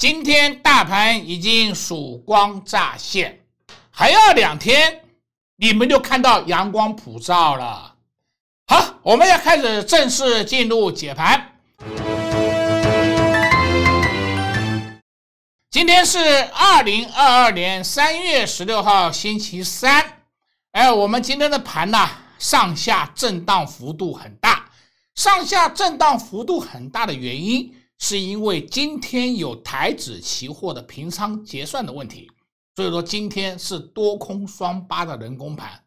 今天大盘已经曙光乍现，还要两天，你们就看到阳光普照了。好，我们要开始正式进入解盘。今天是二零二二年三月十六号，星期三。哎，我们今天的盘呢，上下震荡幅度很大。上下震荡幅度很大的原因。是因为今天有台指期货的平仓结算的问题，所以说今天是多空双八的人工盘。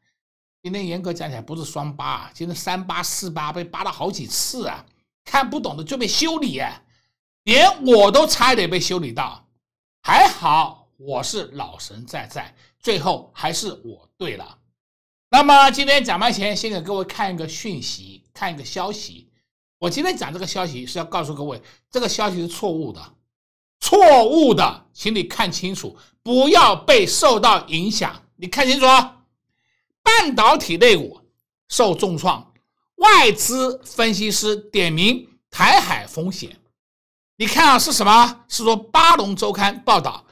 今天严格讲起来不是双八，啊，今天三八四八被扒了好几次啊！看不懂的就被修理啊，连我都差点被修理到，还好我是老神在在，最后还是我对了。那么今天讲完前，先给各位看一个讯息，看一个消息。我今天讲这个消息是要告诉各位，这个消息是错误的，错误的，请你看清楚，不要被受到影响。你看清楚，半导体类股受重创，外资分析师点名台海风险。你看啊，是什么？是说《巴龙周刊》报道，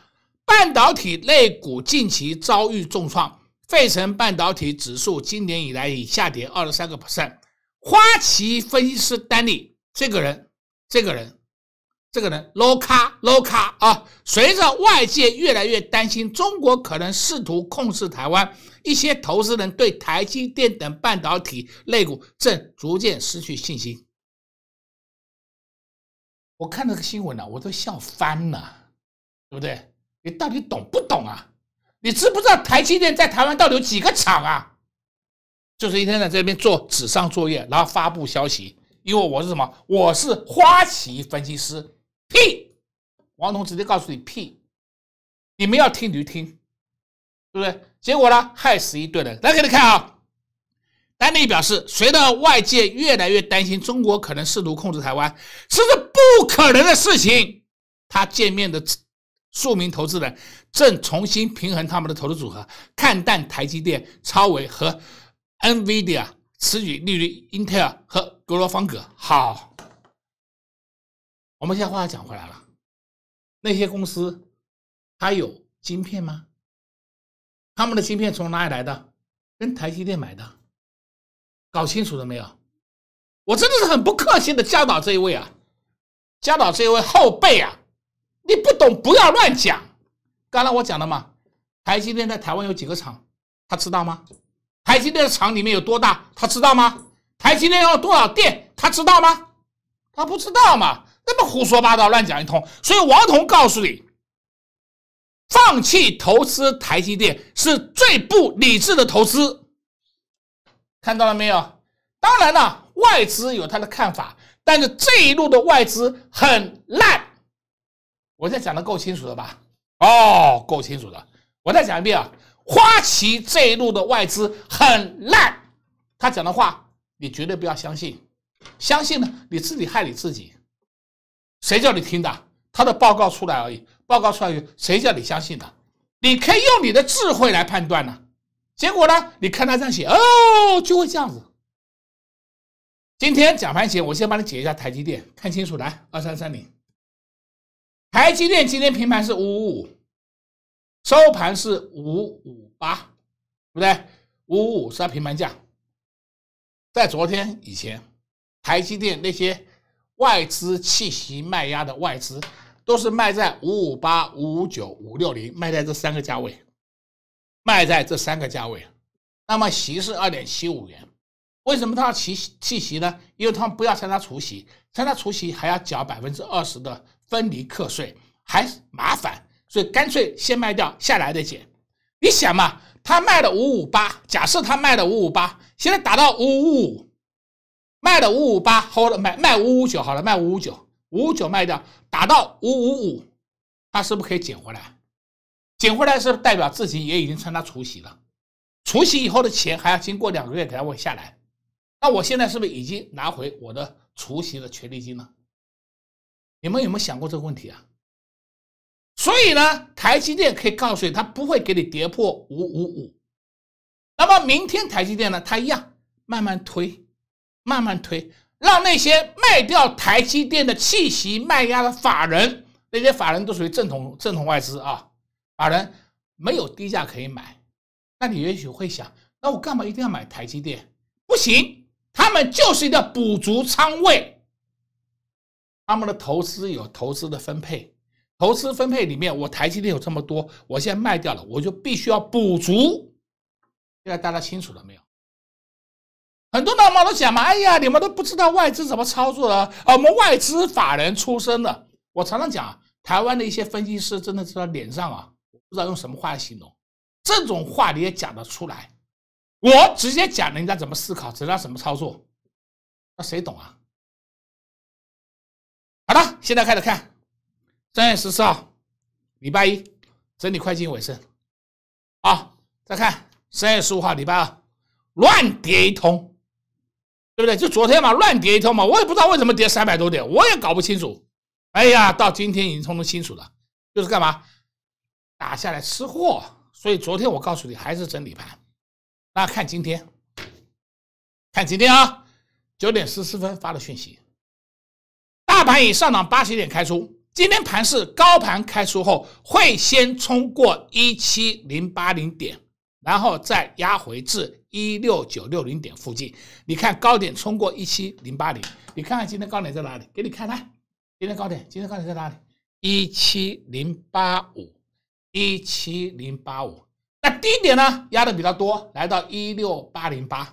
半导体类股近期遭遇重创，费城半导体指数今年以来已下跌二十三个 percent。花旗分析师丹尼，这个人，这个人，这个人，low 卡，low 卡啊！随着外界越来越担心中国可能试图控制台湾，一些投资人对台积电等半导体类股正逐渐失去信心。我看那个新闻呢，我都笑翻了，对不对？你到底懂不懂啊？你知不知道台积电在台湾到底有几个厂啊？就是一天在这边做纸上作业，然后发布消息。因为我是什么？我是花旗分析师。屁！王彤直接告诉你屁！你们要听你就听，对不对？结果呢，害死一堆人。来给你看啊！丹尼表示，随着外界越来越担心中国可能试图控制台湾，这是不可能的事情。他见面的数名投资人正重新平衡他们的投资组合，看淡台积电、超维和。NVIDIA、词语利率、Intel 和格罗方格，好。我们现在话讲回来了，那些公司它有芯片吗？他们的芯片从哪里来的？跟台积电买的？搞清楚了没有？我真的是很不客气的教导这一位啊，教导这一位后辈啊，你不懂不要乱讲。刚才我讲了嘛，台积电在台湾有几个厂，他知道吗？台积电的厂里面有多大？他知道吗？台积电要多少电？他知道吗？他不知道嘛？那么胡说八道，乱讲一通。所以王彤告诉你，放弃投资台积电是最不理智的投资。看到了没有？当然了，外资有他的看法，但是这一路的外资很烂。我再讲的够清楚了吧？哦，够清楚的。我再讲一遍啊。花旗这一路的外资很烂，他讲的话你绝对不要相信，相信呢你自己害你自己，谁叫你听的？他的报告出来而已，报告出来已谁叫你相信的？你可以用你的智慧来判断呢。结果呢，你看他这样写，哦，就会这样子。今天讲盘前，我先帮你解一下台积电，看清楚，来二三三零，台积电今天平盘是五五五。收盘是五五八，对不对？五五五是它平盘价。在昨天以前，台积电那些外资气息卖压的外资，都是卖在五五八、五五九、五六零，卖在这三个价位。卖在这三个价位。那么席是二点七五元。为什么他要提气息呢？因为他们不要参加除夕，参加除夕还要缴百分之二十的分离课税，还麻烦。所以干脆先卖掉下来的减。你想嘛，他卖的五五八，假设他卖的五五八，现在打到五五五，卖的五五八好了，卖卖五五九好了，卖五五九，五五九卖掉打到五五五，他是不是可以捡回来？捡回来是代表自己也已经参他除息了，除息以后的钱还要经过两个月给他会下来，那我现在是不是已经拿回我的除息的权利金了？你们有没有想过这个问题啊？所以呢，台积电可以告诉你，它不会给你跌破五五五。那么明天台积电呢，它一样慢慢推，慢慢推，让那些卖掉台积电的弃席卖压的法人，那些法人都属于正统正统外资啊，法人没有低价可以买。那你也许会想，那我干嘛一定要买台积电？不行，他们就是一定要补足仓位，他们的投资有投资的分配。投资分配里面，我台积电有这么多，我现在卖掉了，我就必须要补足。现在大家清楚了没有？很多老妈都讲嘛，哎呀，你们都不知道外资怎么操作的。啊，我们外资法人出身的，我常常讲啊，台湾的一些分析师真的是他脸上啊，不知道用什么话来形容。这种话你也讲得出来？我直接讲人家怎么思考，知道怎么操作，那谁懂啊？好的，现在开始看。三月十四号，礼拜一，整理快进尾声，啊，再看三月十五号，礼拜二，乱跌一通，对不对？就昨天嘛，乱跌一通嘛，我也不知道为什么跌三百多点，我也搞不清楚。哎呀，到今天已经通通清楚了，就是干嘛打下来吃货。所以昨天我告诉你还是整理盘。那看今天，看今天啊，九点十四分发的讯息，大盘已上涨八十点开出。今天盘是高盘开出后，会先冲过一七零八零点，然后再压回至一六九六零点附近。你看高点冲过一七零八零，你看看今天高点在哪里？给你看看，今天高点，今天高点在哪里？一七零八五，一七零八五。那低点呢？压的比较多，来到一六八零八。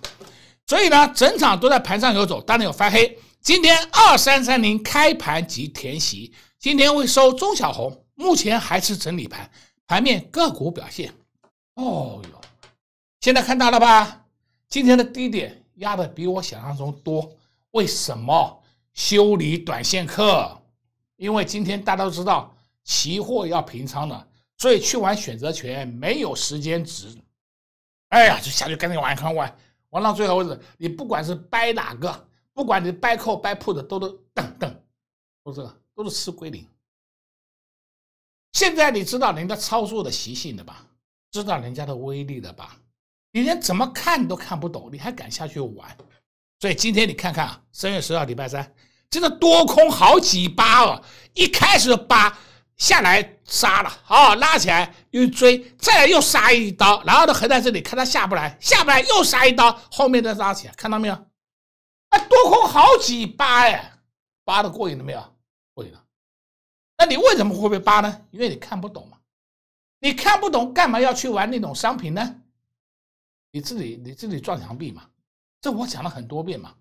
所以呢，整场都在盘上游走，当然有翻黑。今天二三三零开盘即填息。今天会收中小红，目前还是整理盘，盘面个股表现，哦哟，现在看到了吧？今天的低点压的比我想象中多，为什么？修理短线客，因为今天大家都知道期货要平仓了，所以去玩选择权没有时间值，哎呀，就下去赶紧玩看玩，玩到最后是，你不管是掰哪个，不管你掰扣掰铺的，都都等等，噔，不是。都是吃归零，现在你知道人家操作的习性的吧？知道人家的威力了吧？你连怎么看都看不懂，你还敢下去玩？所以今天你看看啊，三月十号礼拜三，真的多空好几把哦，一开始八下来杀了，哦，拉起来又追，再来又杀一刀，然后呢横在这里，看他下不来，下不来又杀一刀，后面再拉起，来，看到没有？啊，多空好几把哎，扒的过瘾了没有？会了，那你为什么会被扒呢？因为你看不懂嘛，你看不懂，干嘛要去玩那种商品呢？你自己你自己撞墙壁嘛，这我讲了很多遍嘛，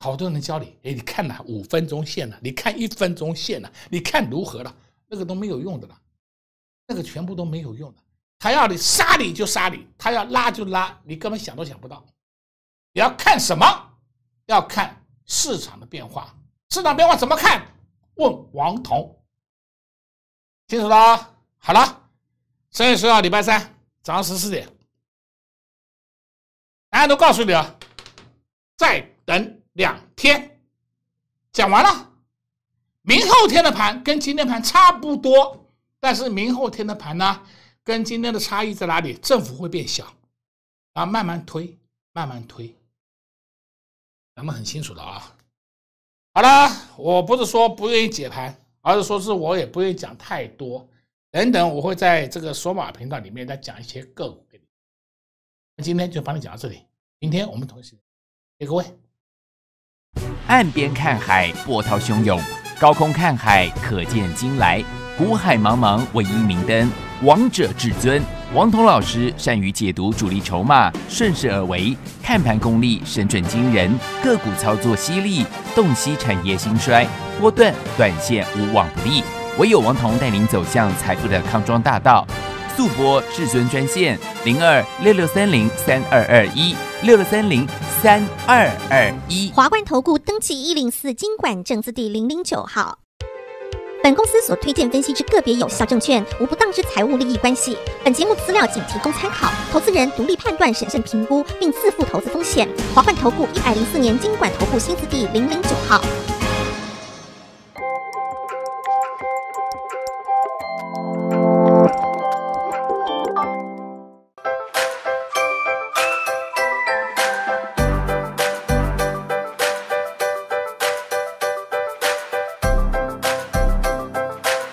好多人教你，哎，你看哪五分钟线了？你看一分钟线了？你看如何了？那个都没有用的了，那个全部都没有用的。他要你杀你就杀你，他要拉就拉，你根本想都想不到。你要看什么？要看市场的变化，市场变化怎么看？问王彤，清楚了啊？好了，三月十号礼拜三早上十四点，大家都告诉你了，再等两天，讲完了，明后天的盘跟今天盘差不多，但是明后天的盘呢，跟今天的差异在哪里？政府会变小，然后慢慢推，慢慢推，咱们很清楚的啊。好了，我不是说不愿意解盘，而是说是我也不愿意讲太多。等等，我会在这个索马频道里面再讲一些个股给你。那今天就帮你讲到这里，明天我们同时给各位。岸边看海，波涛汹涌；高空看海，可见金来。古海茫茫，唯一明灯，王者至尊。王彤老师善于解读主力筹码，顺势而为，看盘功力神准惊人，个股操作犀利，洞悉产业兴衰，波段短线无往不利。唯有王彤带领走向财富的康庄大道。速播至尊专线零二六六三零三二二一六六三零三二二一。华冠投顾登记一零四经管证字第零零九号。本公司所推荐分析之个别有效证券，无不当之财务利益关系。本节目资料仅提供参考，投资人独立判断、审慎评估，并自负投资风险。华冠投顾一百零四年经管投顾新字第零零九号。